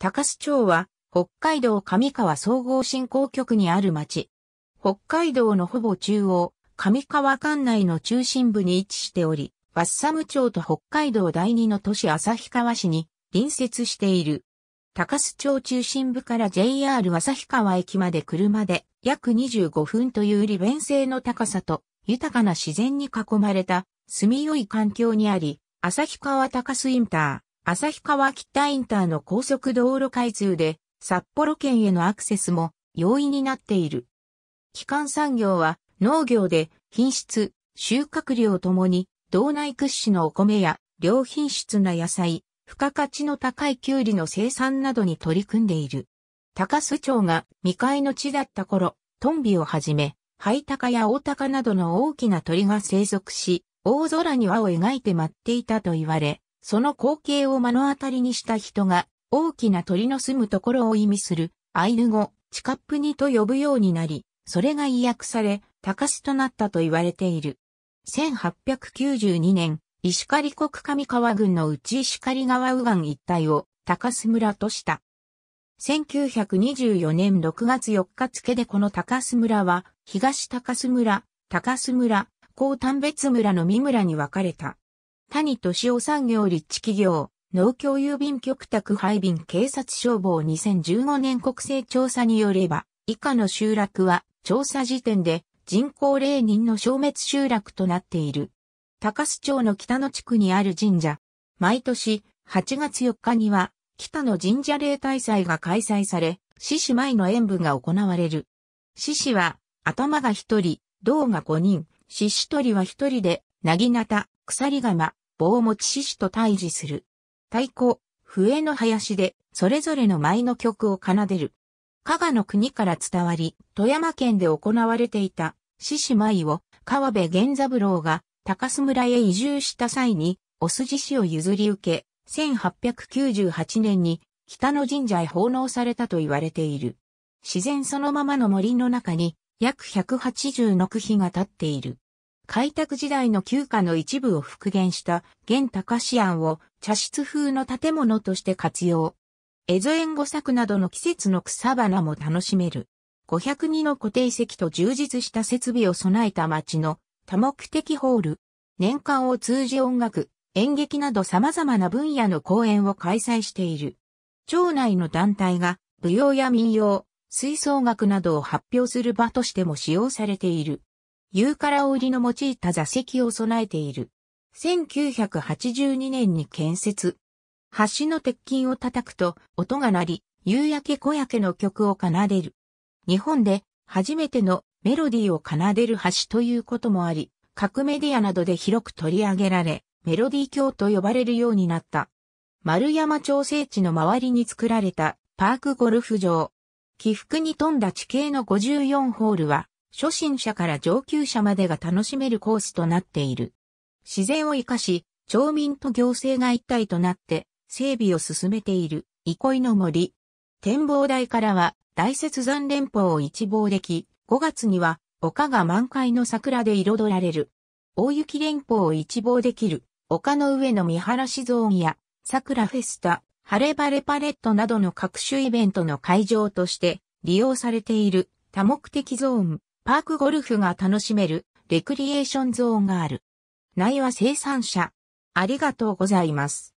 高須町は北海道上川総合振興局にある町。北海道のほぼ中央、上川管内の中心部に位置しており、バッサム町と北海道第二の都市旭川市に隣接している。高須町中心部から JR 旭川駅まで車で約25分という利便性の高さと豊かな自然に囲まれた住みよい環境にあり、旭川高須インター。旭川北インターの高速道路開通で、札幌県へのアクセスも容易になっている。基幹産業は農業で品質、収穫量ともに道内屈指のお米や良品質な野菜、付加価値の高いキュウリの生産などに取り組んでいる。高須町が未開の地だった頃、トンビをはじめ、ハイタカやオタカなどの大きな鳥が生息し、大空に輪を描いて舞っていたと言われ、その光景を目の当たりにした人が、大きな鳥の住むところを意味する、アイヌ語、チカップニと呼ぶようになり、それが意訳され、高須となったと言われている。1892年、石狩国上川郡の内石狩川右岸一帯を高須村とした。1924年6月4日付でこの高須村は、東高須村、高須村、高丹別村の三村に分かれた。谷敏夫産業立地企業、農協郵便局宅配便警察消防2015年国勢調査によれば、以下の集落は調査時点で人口0人の消滅集落となっている。高須町の北の地区にある神社。毎年8月4日には北の神社霊大祭が開催され、獅子舞の演舞が行われる。獅子は頭が一人、胴が五人、獅子鳥は一人で、薙刀、鎖釜、棒持ち獅子と対峙する。太鼓、笛の林で、それぞれの舞の曲を奏でる。加賀の国から伝わり、富山県で行われていた、獅子舞を、川辺源三郎が、高須村へ移住した際に、お筋師を譲り受け、1898年に、北の神社へ奉納されたと言われている。自然そのままの森の中に、約180の区碑が立っている。開拓時代の旧家の一部を復元した現高市庵を茶室風の建物として活用。エゾエンゴ作などの季節の草花も楽しめる。502の固定席と充実した設備を備えた町の多目的ホール。年間を通じ音楽、演劇など様々な分野の公演を開催している。町内の団体が舞踊や民謡、吹奏楽などを発表する場としても使用されている。ユーカラ織の用いた座席を備えている。1982年に建設。橋の鉄筋を叩くと音が鳴り、夕焼け小焼けの曲を奏でる。日本で初めてのメロディーを奏でる橋ということもあり、各メディアなどで広く取り上げられ、メロディー橋と呼ばれるようになった。丸山調整地の周りに作られたパークゴルフ場。起伏に富んだ地形の54ホールは初心者から上級者までが楽しめるコースとなっている。自然を生かし、町民と行政が一体となって整備を進めている憩いの森。展望台からは大雪山連峰を一望でき、5月には丘が満開の桜で彩られる。大雪連峰を一望できる丘の上の見晴らしゾーンや桜フェスタ、晴れ晴れパレットなどの各種イベントの会場として利用されている多目的ゾーン。パークゴルフが楽しめるレクリエーションゾーンがある。内は生産者。ありがとうございます。